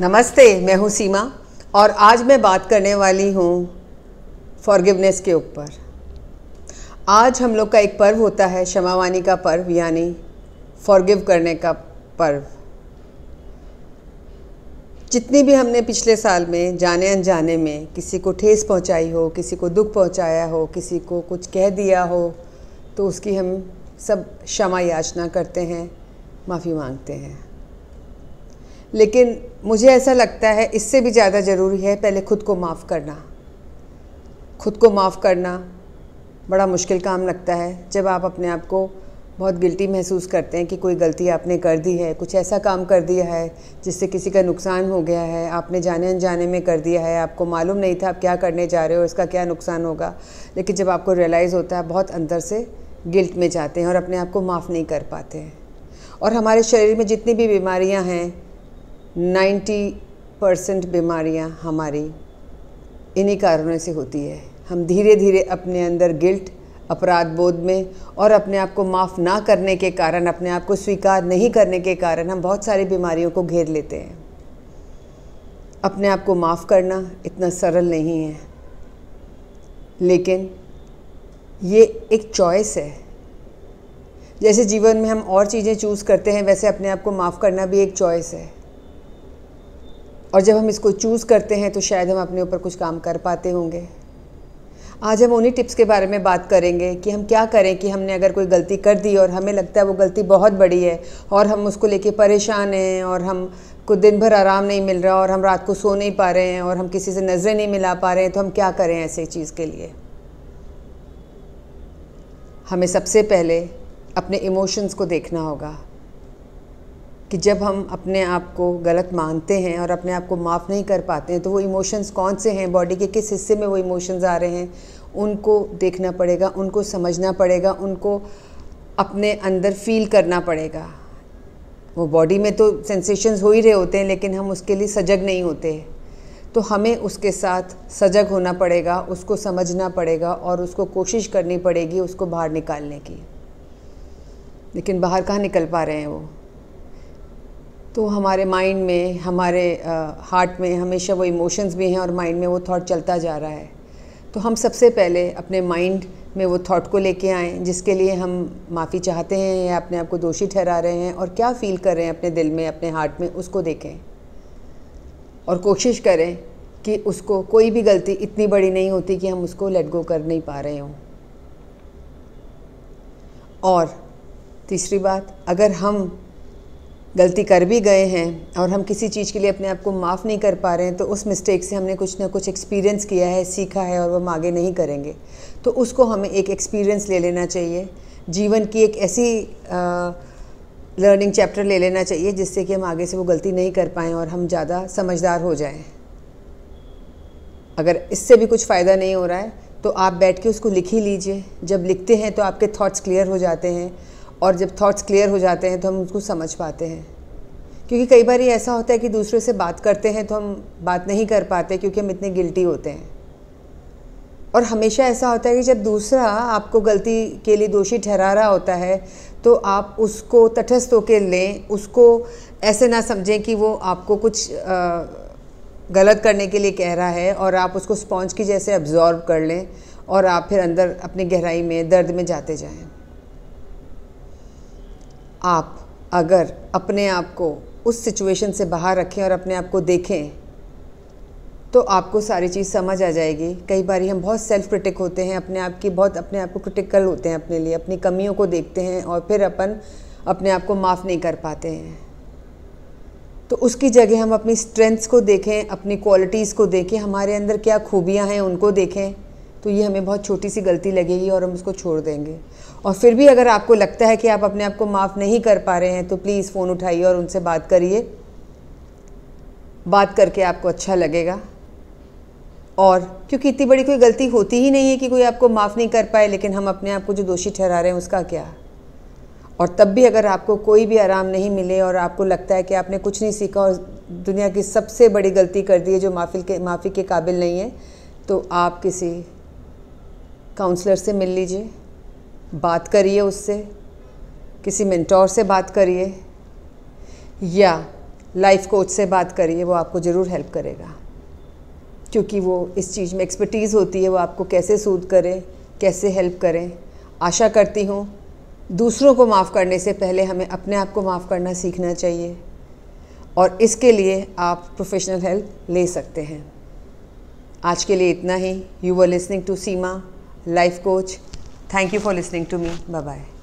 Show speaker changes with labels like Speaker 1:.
Speaker 1: नमस्ते मैं हूँ सीमा और आज मैं बात करने वाली हूँ फॉरगिवनेस के ऊपर आज हम लोग का एक पर्व होता है क्षमावानी का पर्व यानी फॉरगिव करने का पर्व जितनी भी हमने पिछले साल में जाने अनजाने में किसी को ठेस पहुँचाई हो किसी को दुख पहुँचाया हो किसी को कुछ कह दिया हो तो उसकी हम सब क्षमा याचना करते हैं माफ़ी मांगते हैं लेकिन मुझे ऐसा लगता है इससे भी ज़्यादा ज़रूरी है पहले खुद को माफ़ करना खुद को माफ़ करना बड़ा मुश्किल काम लगता है जब आप अपने आप को बहुत गिल्टी महसूस करते हैं कि कोई गलती आपने कर दी है कुछ ऐसा काम कर दिया है जिससे किसी का नुकसान हो गया है आपने जाने अनजाने में कर दिया है आपको मालूम नहीं था आप क्या करने जा रहे हो इसका क्या नुकसान होगा लेकिन जब आपको रियलाइज़ होता है बहुत अंदर से गिल्ट में जाते हैं और अपने आप को माफ़ नहीं कर पाते हैं और हमारे शरीर में जितनी भी बीमारियां हैं 90 परसेंट बीमारियाँ हमारी इन्हीं कारणों से होती है हम धीरे धीरे अपने अंदर गिल्ट अपराध बोध में और अपने आप को माफ़ ना करने के कारण अपने आप को स्वीकार नहीं करने के कारण हम बहुत सारी बीमारियों को घेर लेते हैं अपने आप को माफ़ करना इतना सरल नहीं है लेकिन ये एक चॉइस है जैसे जीवन में हम और चीज़ें चूज़ करते हैं वैसे अपने आप को माफ़ करना भी एक चॉइस है और जब हम इसको चूज़ करते हैं तो शायद हम अपने ऊपर कुछ काम कर पाते होंगे आज हम उन्हीं टिप्स के बारे में बात करेंगे कि हम क्या करें कि हमने अगर कोई गलती कर दी और हमें लगता है वो गलती बहुत बड़ी है और हम उसको लेके परेशान हैं और हम को दिन भर आराम नहीं मिल रहा और हम रात को सो नहीं पा रहे हैं और हम किसी से नज़रें नहीं मिला पा रहे हैं तो हम क्या करें ऐसे चीज़ के लिए हमें सबसे पहले अपने इमोशंस को देखना होगा कि जब हम अपने आप को गलत मानते हैं और अपने आप को माफ़ नहीं कर पाते हैं तो वो इमोशंस कौन से हैं बॉडी के किस हिस्से में वो इमोशंस आ रहे हैं उनको देखना पड़ेगा उनको समझना पड़ेगा उनको अपने अंदर फील करना पड़ेगा वो बॉडी में तो सेंसेशंस हो ही रहे होते हैं लेकिन हम उसके लिए सजग नहीं होते तो हमें उसके साथ सजग होना पड़ेगा उसको समझना पड़ेगा और उसको कोशिश करनी पड़ेगी उसको बाहर निकालने की लेकिन बाहर कहाँ निकल पा रहे हैं वो तो हमारे माइंड में हमारे हार्ट में हमेशा वो इमोशंस भी हैं और माइंड में वो थॉट चलता जा रहा है तो हम सबसे पहले अपने माइंड में वो थॉट को लेके आएँ जिसके लिए हम माफ़ी चाहते हैं या अपने आप को दोषी ठहरा रहे हैं और क्या फ़ील कर रहे हैं अपने दिल में अपने हार्ट में उसको देखें और कोशिश करें कि उसको कोई भी गलती इतनी बड़ी नहीं होती कि हम उसको लेट गो कर नहीं पा रहे हों और तीसरी बात अगर हम गलती कर भी गए हैं और हम किसी चीज़ के लिए अपने आप को माफ़ नहीं कर पा रहे हैं तो उस मिस्टेक से हमने कुछ ना कुछ एक्सपीरियंस किया है सीखा है और वो हम आगे नहीं करेंगे तो उसको हमें एक एक्सपीरियंस ले लेना चाहिए जीवन की एक ऐसी लर्निंग चैप्टर ले लेना चाहिए जिससे कि हम आगे से वो गलती नहीं कर पाएँ और हम ज़्यादा समझदार हो जाएँ अगर इससे भी कुछ फ़ायदा नहीं हो रहा है तो आप बैठ के उसको लिख ही लीजिए जब लिखते हैं तो आपके थॉट्स क्लियर हो जाते हैं और जब थॉट्स क्लियर हो जाते हैं तो हम उसको समझ पाते हैं क्योंकि कई बार ये ऐसा होता है कि दूसरे से बात करते हैं तो हम बात नहीं कर पाते क्योंकि हम इतने गिल्टी होते हैं और हमेशा ऐसा होता है कि जब दूसरा आपको गलती के लिए दोषी ठहरा रहा होता है तो आप उसको तटस्थ होकर लें उसको ऐसे ना समझें कि वो आपको कुछ आ, गलत करने के लिए कह रहा है और आप उसको स्पॉन्ज की जैसे अब्जॉर्व कर लें और आप फिर अंदर अपनी गहराई में दर्द में जाते जाएं आप अगर अपने आप को उस सिचुएशन से बाहर रखें और अपने आप को देखें तो आपको सारी चीज़ समझ आ जाएगी कई बार हम बहुत सेल्फ क्रिटिक होते हैं अपने आप की बहुत अपने आप को क्रिटिकल होते हैं अपने लिए अपनी कमियों को देखते हैं और फिर अपन अपने आप को माफ़ नहीं कर पाते हैं तो उसकी जगह हम अपनी स्ट्रेंथ्स को देखें अपनी क्वालिटीज़ को देखें हमारे अंदर क्या खूबियाँ हैं उनको देखें तो ये हमें बहुत छोटी सी गलती लगेगी और हम उसको छोड़ देंगे और फिर भी अगर आपको लगता है कि आप अपने आप को माफ़ नहीं कर पा रहे हैं तो प्लीज़ फ़ोन उठाइए और उनसे बात करिए बात करके आपको अच्छा लगेगा और क्योंकि इतनी बड़ी कोई गलती होती ही नहीं है कि कोई आपको माफ़ नहीं कर पाए लेकिन हम अपने आप को जो दोषी ठहरा रहे हैं उसका क्या और तब भी अगर आपको कोई भी आराम नहीं मिले और आपको लगता है कि आपने कुछ नहीं सीखा और दुनिया की सबसे बड़ी गलती कर दी है जो माफ़ी के माफ़ी के काबिल नहीं है तो आप किसी काउंसलर से मिल लीजिए बात करिए उससे किसी मेंटोर से बात करिए या लाइफ कोच से बात करिए वो आपको ज़रूर हेल्प करेगा क्योंकि वो इस चीज़ में एक्सपर्टीज़ होती है वो आपको कैसे सूद करें कैसे हेल्प करें आशा करती हूँ दूसरों को माफ़ करने से पहले हमें अपने आप को माफ़ करना सीखना चाहिए और इसके लिए आप प्रोफेशनल हेल्प ले सकते हैं आज के लिए इतना ही you were listening to Seema life coach. Thank you for listening to me. Bye bye.